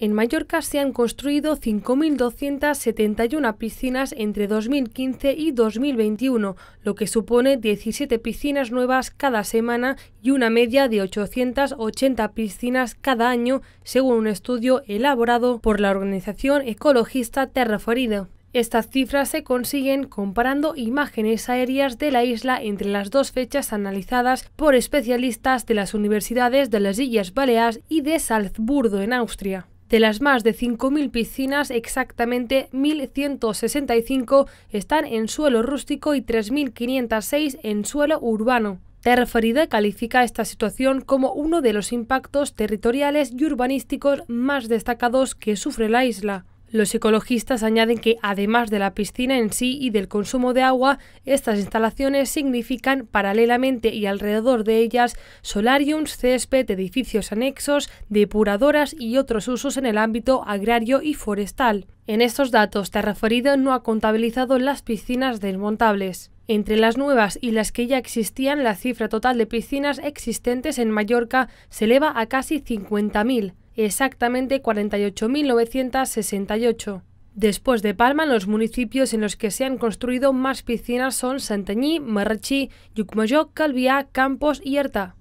En Mallorca se han construido 5.271 piscinas entre 2015 y 2021, lo que supone 17 piscinas nuevas cada semana y una media de 880 piscinas cada año, según un estudio elaborado por la organización ecologista Terraforida. Estas cifras se consiguen comparando imágenes aéreas de la isla entre las dos fechas analizadas por especialistas de las universidades de las Islas Baleares y de Salzburgo en Austria. De las más de 5.000 piscinas, exactamente 1.165 están en suelo rústico y 3.506 en suelo urbano. Farida califica esta situación como uno de los impactos territoriales y urbanísticos más destacados que sufre la isla. Los ecologistas añaden que, además de la piscina en sí y del consumo de agua, estas instalaciones significan paralelamente y alrededor de ellas solariums, césped, edificios anexos, depuradoras y otros usos en el ámbito agrario y forestal. En estos datos, Terraferido no ha contabilizado las piscinas desmontables. Entre las nuevas y las que ya existían, la cifra total de piscinas existentes en Mallorca se eleva a casi 50.000 exactamente 48.968. Después de Palma, los municipios en los que se han construido más piscinas son Santanyí, Marrachí, Yucmayoc, Calviá, Campos y Herta.